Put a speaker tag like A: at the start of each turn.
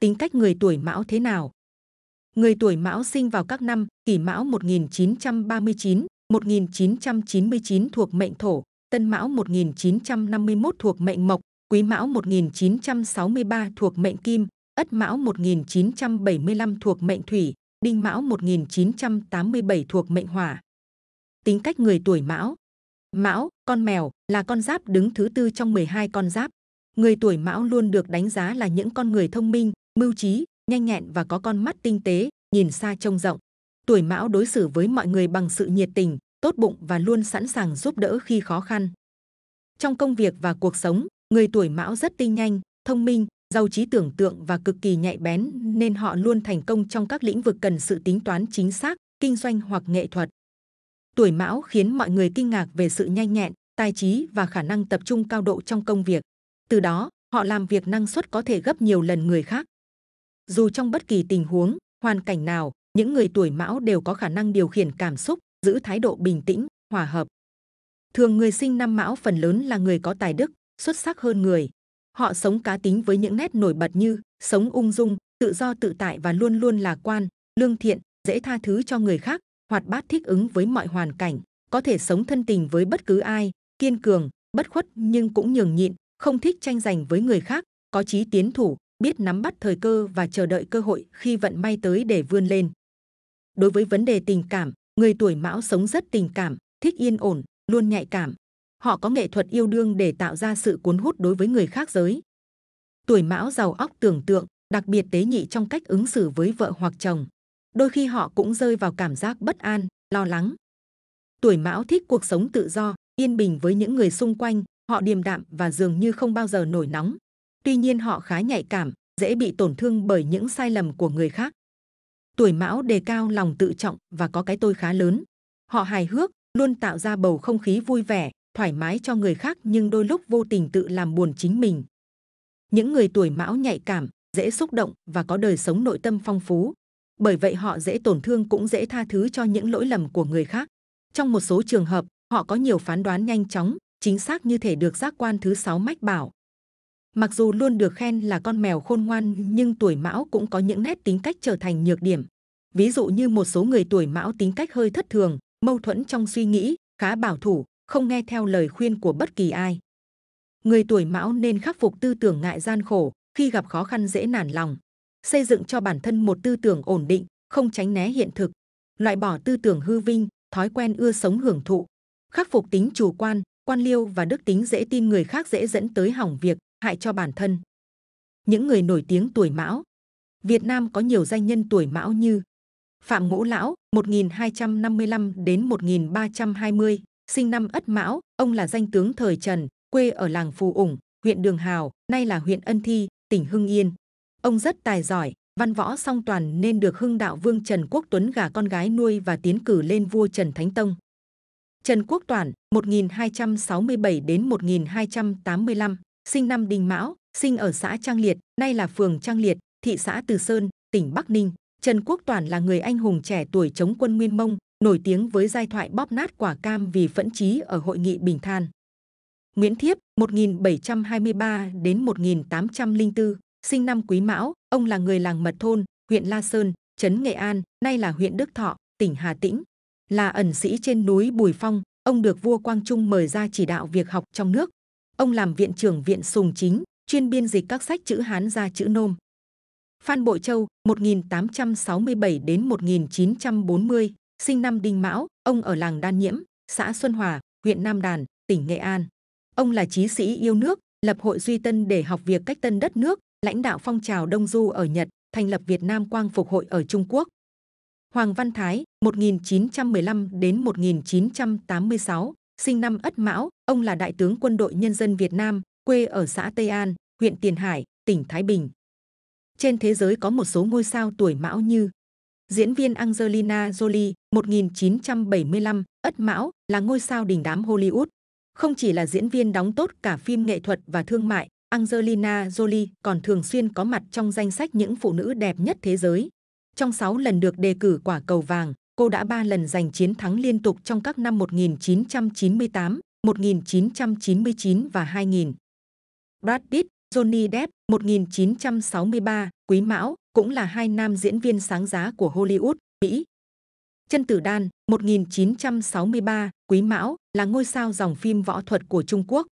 A: tính cách người tuổi Mão thế nào. Người tuổi Mão sinh vào các năm Kỷ Mão 1939, 1999 thuộc mệnh Thổ, Tân Mão 1951 thuộc mệnh Mộc, Quý Mão 1963 thuộc mệnh Kim, Ất Mão 1975 thuộc mệnh Thủy, Đinh Mão 1987 thuộc mệnh Hỏa. Tính cách người tuổi Mão Mão, con mèo, là con giáp đứng thứ tư trong 12 con giáp. Người tuổi Mão luôn được đánh giá là những con người thông minh, mưu trí, nhanh nhẹn và có con mắt tinh tế, nhìn xa trông rộng. Tuổi Mão đối xử với mọi người bằng sự nhiệt tình, tốt bụng và luôn sẵn sàng giúp đỡ khi khó khăn. Trong công việc và cuộc sống, người tuổi Mão rất tinh nhanh, thông minh, giàu trí tưởng tượng và cực kỳ nhạy bén nên họ luôn thành công trong các lĩnh vực cần sự tính toán chính xác, kinh doanh hoặc nghệ thuật. Tuổi Mão khiến mọi người kinh ngạc về sự nhanh nhẹn, tài trí và khả năng tập trung cao độ trong công việc. Từ đó, họ làm việc năng suất có thể gấp nhiều lần người khác dù trong bất kỳ tình huống hoàn cảnh nào những người tuổi mão đều có khả năng điều khiển cảm xúc giữ thái độ bình tĩnh hòa hợp thường người sinh năm mão phần lớn là người có tài đức xuất sắc hơn người họ sống cá tính với những nét nổi bật như sống ung dung tự do tự tại và luôn luôn lạc quan lương thiện dễ tha thứ cho người khác hoạt bát thích ứng với mọi hoàn cảnh có thể sống thân tình với bất cứ ai kiên cường bất khuất nhưng cũng nhường nhịn không thích tranh giành với người khác có chí tiến thủ biết nắm bắt thời cơ và chờ đợi cơ hội khi vận may tới để vươn lên. Đối với vấn đề tình cảm, người tuổi Mão sống rất tình cảm, thích yên ổn, luôn nhạy cảm. Họ có nghệ thuật yêu đương để tạo ra sự cuốn hút đối với người khác giới. Tuổi Mão giàu óc tưởng tượng, đặc biệt tế nhị trong cách ứng xử với vợ hoặc chồng. Đôi khi họ cũng rơi vào cảm giác bất an, lo lắng. Tuổi Mão thích cuộc sống tự do, yên bình với những người xung quanh, họ điềm đạm và dường như không bao giờ nổi nóng, tuy nhiên họ khá nhạy cảm, dễ bị tổn thương bởi những sai lầm của người khác. Tuổi Mão đề cao lòng tự trọng và có cái tôi khá lớn. Họ hài hước, luôn tạo ra bầu không khí vui vẻ, thoải mái cho người khác nhưng đôi lúc vô tình tự làm buồn chính mình. Những người tuổi Mão nhạy cảm, dễ xúc động và có đời sống nội tâm phong phú. Bởi vậy họ dễ tổn thương cũng dễ tha thứ cho những lỗi lầm của người khác. Trong một số trường hợp, họ có nhiều phán đoán nhanh chóng, chính xác như thể được giác quan thứ sáu mách bảo. Mặc dù luôn được khen là con mèo khôn ngoan nhưng tuổi mão cũng có những nét tính cách trở thành nhược điểm. Ví dụ như một số người tuổi mão tính cách hơi thất thường, mâu thuẫn trong suy nghĩ, khá bảo thủ, không nghe theo lời khuyên của bất kỳ ai. Người tuổi mão nên khắc phục tư tưởng ngại gian khổ, khi gặp khó khăn dễ nản lòng. Xây dựng cho bản thân một tư tưởng ổn định, không tránh né hiện thực. Loại bỏ tư tưởng hư vinh, thói quen ưa sống hưởng thụ. Khắc phục tính chủ quan, quan liêu và đức tính dễ tin người khác dễ dẫn tới hỏng việc, hại cho bản thân. Những người nổi tiếng tuổi Mão, Việt Nam có nhiều danh nhân tuổi Mão như Phạm Ngũ Lão 1255 đến 1320, sinh năm Ất Mão, ông là danh tướng thời Trần, quê ở làng Phù ủng, huyện Đường Hào, nay là huyện Ân Thi, tỉnh Hưng Yên. Ông rất tài giỏi, văn võ song toàn nên được Hưng Đạo Vương Trần Quốc Tuấn gả con gái nuôi và tiến cử lên vua Trần Thánh Tông. Trần Quốc Toản 1267 đến 1285 sinh năm Đinh Mão, sinh ở xã Trang Liệt, nay là phường Trang Liệt, thị xã Từ Sơn, tỉnh Bắc Ninh. Trần Quốc Toàn là người anh hùng trẻ tuổi chống quân Nguyên Mông, nổi tiếng với giai thoại bóp nát quả cam vì phẫn chí ở hội nghị Bình Than. Nguyễn Thiếp 1723 đến 1804, sinh năm Quý Mão, ông là người làng Mật Thôn, huyện La Sơn, trấn Nghệ An, nay là huyện Đức Thọ, tỉnh Hà Tĩnh. Là ẩn sĩ trên núi Bùi Phong, ông được vua Quang Trung mời ra chỉ đạo việc học trong nước, Ông làm viện trưởng viện Sùng Chính, chuyên biên dịch các sách chữ Hán ra chữ Nôm. Phan Bội Châu 1867 đến 1940, sinh năm Đinh Mão, ông ở làng Đan Nhiễm, xã Xuân Hòa, huyện Nam Đàn, tỉnh Nghệ An. Ông là trí sĩ yêu nước, lập hội Duy Tân để học việc cách tân đất nước, lãnh đạo phong trào Đông Du ở Nhật, thành lập Việt Nam Quang Phục hội ở Trung Quốc. Hoàng Văn Thái 1915 đến 1986, sinh năm Ất Mão, ông là đại tướng quân đội nhân dân Việt Nam, quê ở xã Tây An, huyện Tiền Hải, tỉnh Thái Bình. Trên thế giới có một số ngôi sao tuổi Mão như diễn viên Angelina Jolie 1975, Ất Mão là ngôi sao đình đám Hollywood. Không chỉ là diễn viên đóng tốt cả phim nghệ thuật và thương mại, Angelina Jolie còn thường xuyên có mặt trong danh sách những phụ nữ đẹp nhất thế giới. Trong 6 lần được đề cử quả cầu vàng, cô đã ba lần giành chiến thắng liên tục trong các năm 1998, 1999 và 2000. Brad Pitt, Johnny Depp, 1963, Quý Mão, cũng là hai nam diễn viên sáng giá của Hollywood, Mỹ. Chân Tử Đan, 1963, Quý Mão, là ngôi sao dòng phim võ thuật của Trung Quốc,